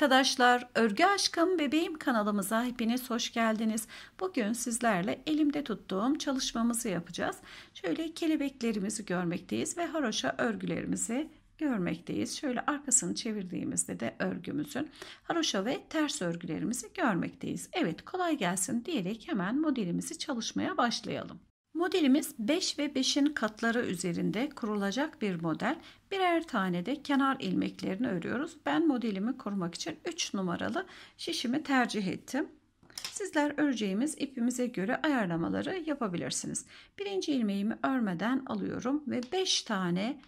arkadaşlar, Örgü Aşkım Bebeğim kanalımıza hepiniz hoş geldiniz. Bugün sizlerle elimde tuttuğum çalışmamızı yapacağız. Şöyle kelebeklerimizi görmekteyiz ve haroşa örgülerimizi görmekteyiz. Şöyle arkasını çevirdiğimizde de örgümüzün haroşa ve ters örgülerimizi görmekteyiz. Evet kolay gelsin diyerek hemen modelimizi çalışmaya başlayalım. Modelimiz 5 ve 5'in katları üzerinde kurulacak bir model. Birer tane de kenar ilmeklerini örüyoruz. Ben modelimi kurmak için 3 numaralı şişimi tercih ettim. Sizler öreceğimiz ipimize göre ayarlamaları yapabilirsiniz. Birinci ilmeğimi örmeden alıyorum ve 5 tane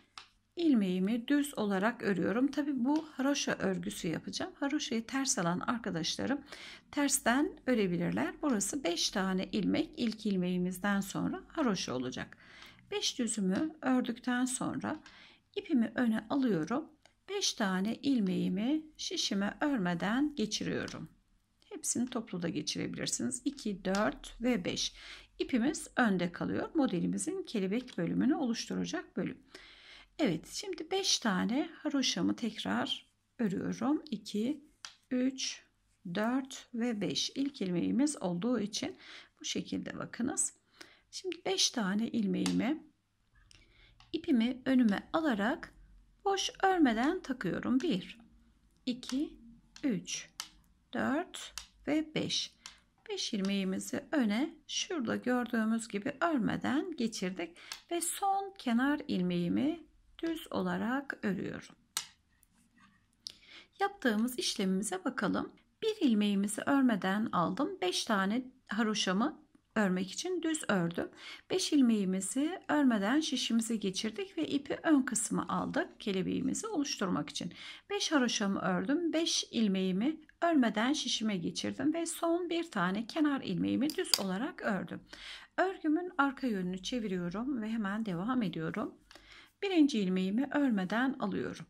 ilmeğimi düz olarak örüyorum. Tabi bu haroşa örgüsü yapacağım. Haroşayı ters alan arkadaşlarım tersten örebilirler. Burası 5 tane ilmek ilk ilmeğimizden sonra haroşa olacak. 5 düzümü ördükten sonra ipimi öne alıyorum. 5 tane ilmeğimi şişime örmeden geçiriyorum. Hepsini toplu da geçirebilirsiniz. 2, 4 ve 5. İpimiz önde kalıyor. Modelimizin kelebek bölümünü oluşturacak bölüm. Evet şimdi 5 tane haroşamı tekrar örüyorum. 2, 3, 4 ve 5 ilk ilmeğimiz olduğu için bu şekilde bakınız. Şimdi 5 tane ilmeğimi ipimi önüme alarak boş örmeden takıyorum. 1, 2, 3, 4 ve 5. 5 ilmeğimizi öne şurada gördüğümüz gibi örmeden geçirdik ve son kenar ilmeğimi düz olarak örüyorum. Yaptığımız işlemimize bakalım. Bir ilmeğimizi örmeden aldım. 5 tane haroşamı örmek için düz ördüm. 5 ilmeğimizi örmeden şişimize geçirdik ve ipi ön kısmı aldık kelebeğimizi oluşturmak için. 5 haroşamı ördüm. 5 ilmeğimi örmeden şişime geçirdim ve son bir tane kenar ilmeğimi düz olarak ördüm. Örgümün arka yönünü çeviriyorum ve hemen devam ediyorum birinci ilmeğimi örmeden alıyorum.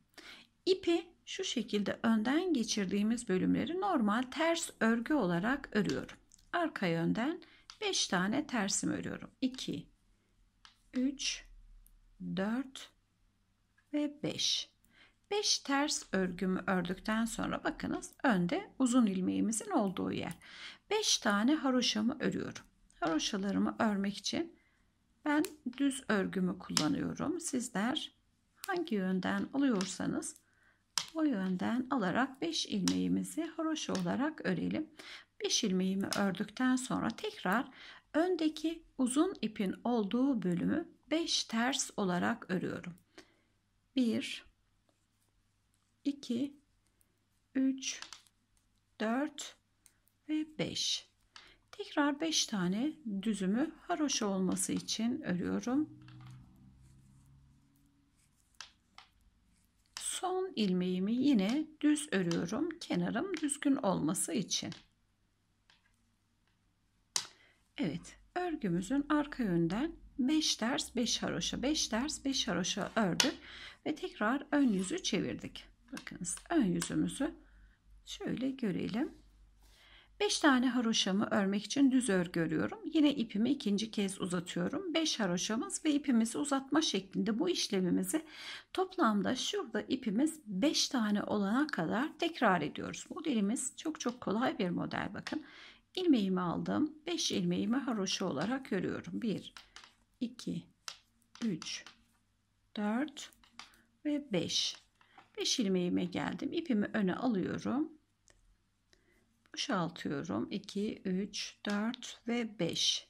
İpi şu şekilde önden geçirdiğimiz bölümleri normal ters örgü olarak örüyorum. Arka yönden 5 tane tersim örüyorum. 2 3 4 ve 5. 5 ters örgümü ördükten sonra bakınız önde uzun ilmeğimizin olduğu yer. 5 tane haroşamı örüyorum. Haroşalarımı örmek için ben düz örgümü kullanıyorum. Sizler hangi yönden alıyorsanız o yönden alarak 5 ilmeğimizi haroşa olarak örelim. 5 ilmeğimi ördükten sonra tekrar öndeki uzun ipin olduğu bölümü 5 ters olarak örüyorum. 1 2 3 4 ve 5 Tekrar 5 tane düzümü haroşa olması için örüyorum. Son ilmeğimi yine düz örüyorum. Kenarım düzgün olması için. Evet, örgümüzün arka yönden 5 ters 5 haroşa 5 ters 5 haroşa ördük ve tekrar ön yüzü çevirdik. Bakınız ön yüzümüzü şöyle görelim. 5 tane haroşamı örmek için düz örgü örüyorum. Yine ipimi ikinci kez uzatıyorum. 5 haroşamız ve ipimizi uzatma şeklinde bu işlemimizi toplamda şurada ipimiz 5 tane olana kadar tekrar ediyoruz. Modelimiz çok çok kolay bir model bakın. Ilmeğimi aldım. 5 ilmeğimi haroşa olarak örüyorum. 1 2 3 4 ve 5. 5 ilmeğime geldim. İpimi öne alıyorum boşaltıyorum. 2, 3, 4 ve 5.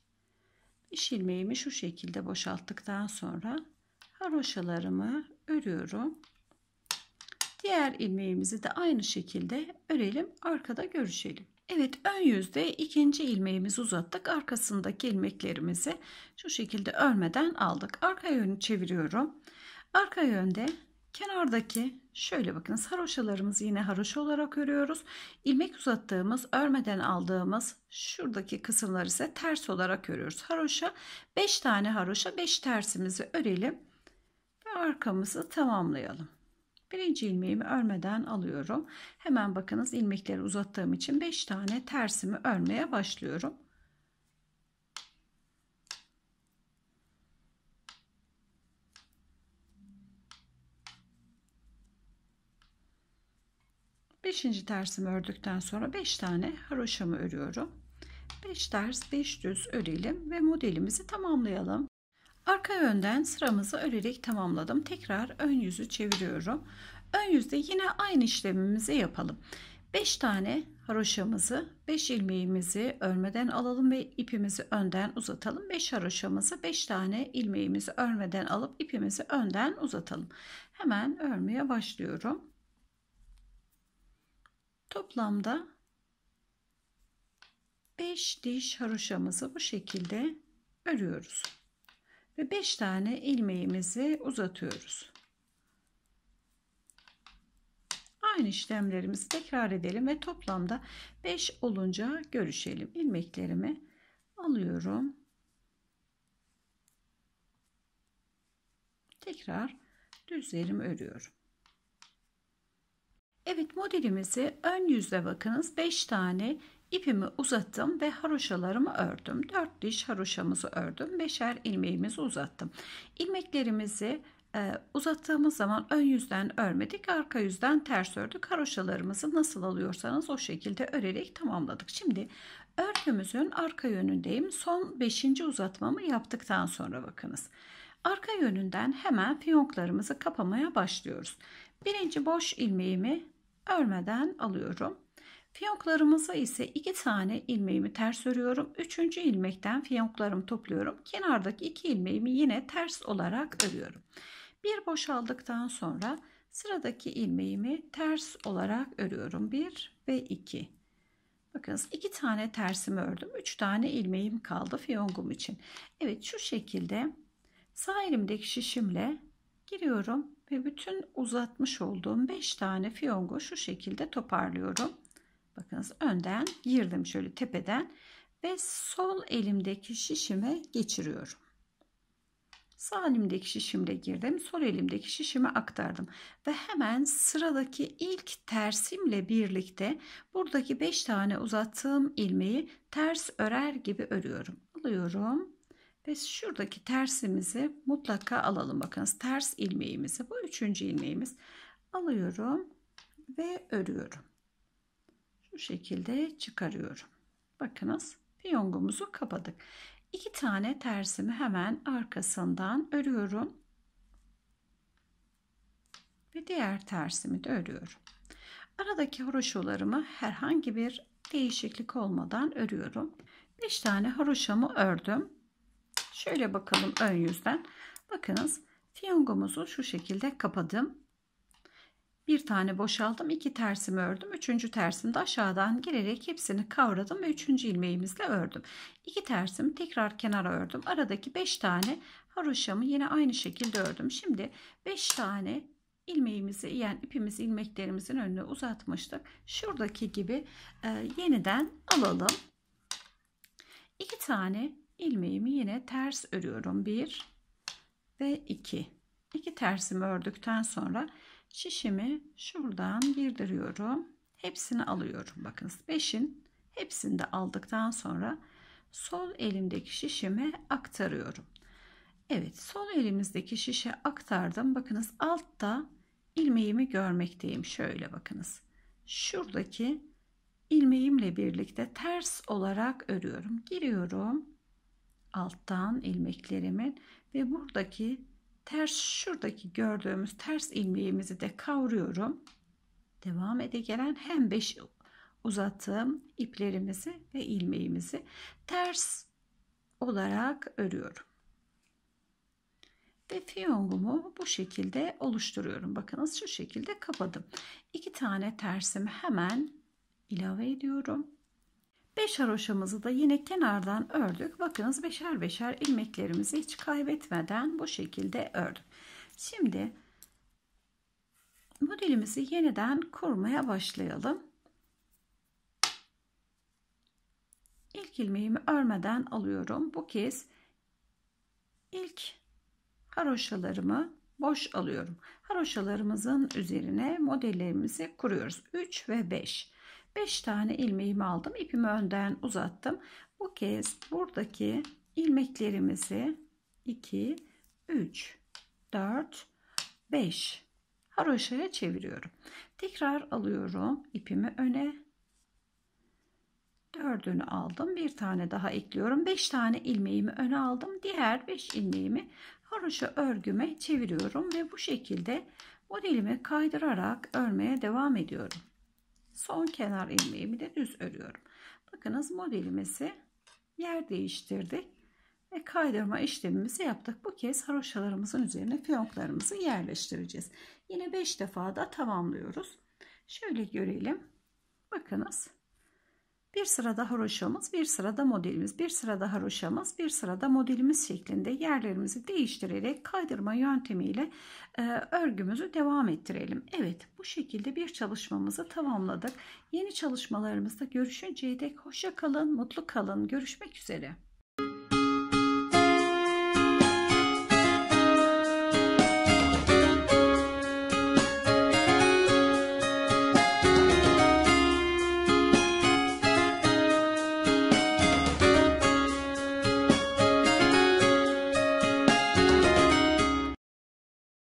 5 ilmeğimi şu şekilde boşalttıktan sonra haroşalarımı örüyorum. Diğer ilmeğimizi de aynı şekilde örelim. Arkada görüşelim. Evet ön yüzde ikinci ilmeğimizi uzattık. Arkasındaki ilmeklerimizi şu şekilde örmeden aldık. Arka yönü çeviriyorum. Arka yönde Kenardaki şöyle bakın haroşalarımızı yine haroşa olarak örüyoruz. Ilmek uzattığımız örmeden aldığımız şuradaki kısımlar ise ters olarak örüyoruz. Haroşa 5 tane haroşa 5 tersimizi örelim ve arkamızı tamamlayalım. Birinci ilmeğimi örmeden alıyorum. Hemen bakınız ilmekleri uzattığım için 5 tane tersimi örmeye başlıyorum. 5. tersimi ördükten sonra 5 tane haroşamı örüyorum. 5 ters 5 düz örelim ve modelimizi tamamlayalım. Arka yönden sıramızı örerek tamamladım. Tekrar ön yüzü çeviriyorum. Ön yüzde yine aynı işlemimizi yapalım. 5 tane haroşamızı 5 ilmeğimizi örmeden alalım ve ipimizi önden uzatalım. 5 haroşamızı 5 tane ilmeğimizi örmeden alıp ipimizi önden uzatalım. Hemen örmeye başlıyorum. Toplamda 5 diş haroşamızı bu şekilde örüyoruz. Ve 5 tane ilmeğimizi uzatıyoruz. Aynı işlemlerimizi tekrar edelim ve toplamda 5 olunca görüşelim. Ilmeklerimi alıyorum. Tekrar düzlerimi örüyorum. Evet modelimizi ön yüzde bakınız 5 tane ipimi uzattım ve haroşalarımı ördüm. 4 diş haroşamızı ördüm. 5'er ilmeğimizi uzattım. Ilmeklerimizi e, uzattığımız zaman ön yüzden örmedik arka yüzden ters ördük. Haroşalarımızı nasıl alıyorsanız o şekilde örerek tamamladık. Şimdi örgümüzün arka yönündeyim. Son 5. uzatmamı yaptıktan sonra bakınız. Arka yönünden hemen fiyonklarımızı kapamaya başlıyoruz. Birinci boş ilmeğimi örmeden alıyorum. Fiyonklarımıza ise iki tane ilmeğimi ters örüyorum. Üçüncü ilmekten fiyonklarımı topluyorum. Kenardaki iki ilmeğimi yine ters olarak örüyorum. Bir boşaldıktan sonra sıradaki ilmeğimi ters olarak örüyorum. Bir ve iki. Bakınız iki tane tersimi ördüm. Üç tane ilmeğim kaldı fiyongum için. Evet şu şekilde sağ elimdeki şişimle giriyorum ve bütün uzatmış olduğum 5 tane fiyongo şu şekilde toparlıyorum. Bakınız önden girdim şöyle tepeden ve sol elimdeki şişime geçiriyorum. Sağ elimdeki şişimle girdim. Sol elimdeki şişime aktardım. Ve hemen sıradaki ilk tersimle birlikte buradaki 5 tane uzattığım ilmeği ters örer gibi örüyorum. Alıyorum ve şuradaki tersimizi mutlaka alalım. Bakınız ters ilmeğimizi bu üçüncü ilmeğimiz alıyorum ve örüyorum. Şu şekilde çıkarıyorum. Bakınız piyongumuzu kapadık. İki tane tersimi hemen arkasından örüyorum. Ve diğer tersimi de örüyorum. Aradaki haroşalarımı herhangi bir değişiklik olmadan örüyorum. 5 tane haroşamı ördüm. Şöyle bakalım ön yüzden. Bakınız fiyongomuzu şu şekilde kapadım. Bir tane boşaldım. iki tersimi ördüm. Üçüncü tersimde aşağıdan girerek hepsini kavradım ve üçüncü ilmeğimizle ördüm. İki tersimi tekrar kenara ördüm. Aradaki beş tane haroşamı yine aynı şekilde ördüm. Şimdi beş tane ilmeğimizi yani ipimizi ilmeklerimizin önüne uzatmıştık. Şuradaki gibi e, yeniden alalım. İki tane ilmeğimi yine ters örüyorum. 1 ve 2. 2 tersimi ördükten sonra şişimi şuradan girdiriyorum. Hepsini alıyorum. Bakınız 5'in hepsini de aldıktan sonra sol elimdeki şişimi aktarıyorum. Evet sol elimizdeki şişe aktardım. Bakınız altta ilmeğimi görmekteyim. Şöyle bakınız. Şuradaki ilmeğimle birlikte ters olarak örüyorum. Giriyorum alttan ilmeklerimin ve buradaki ters şuradaki gördüğümüz ters ilmeğimizi de kavuruyorum. Devam ede gelen hem 5 uzatım iplerimizi ve ilmeğimizi ters olarak örüyorum. Ve fiyongumu bu şekilde oluşturuyorum. Bakınız şu şekilde kapadım. İki tane tersimi hemen ilave ediyorum. 5 haroşamızı da yine kenardan ördük. Bakınız beşer beşer ilmeklerimizi hiç kaybetmeden bu şekilde ördüm. Şimdi modelimizi yeniden kurmaya başlayalım. İlk ilmeğimi örmeden alıyorum. Bu kez ilk haroşalarımı boş alıyorum. Haroşalarımızın üzerine modellerimizi kuruyoruz. 3 ve 5. 5 tane ilmeğimi aldım. ipimi önden uzattım. Bu kez buradaki ilmeklerimizi 2, 3, 4, 5 haroşaya çeviriyorum. Tekrar alıyorum ipimi öne. Dördünü aldım. Bir tane daha ekliyorum. Beş tane ilmeğimi öne aldım. Diğer beş ilmeğimi haroşa örgüme çeviriyorum ve bu şekilde modelimi kaydırarak örmeye devam ediyorum son kenar ilmeğimi de düz örüyorum. Bakınız modelimizi yer değiştirdik ve kaydırma işlemimizi yaptık. Bu kez haroşalarımızın üzerine fiyonklarımızı yerleştireceğiz. Yine 5 defa da tamamlıyoruz. Şöyle görelim. Bakınız. Bir sırada haroşamız, bir sırada modelimiz, bir sırada haroşamız, bir sırada modelimiz şeklinde yerlerimizi değiştirerek kaydırma yöntemiyle e, örgümüzü devam ettirelim. Evet bu şekilde bir çalışmamızı tamamladık. Yeni çalışmalarımızda görüşünceye dek hoşça kalın, mutlu kalın. Görüşmek üzere.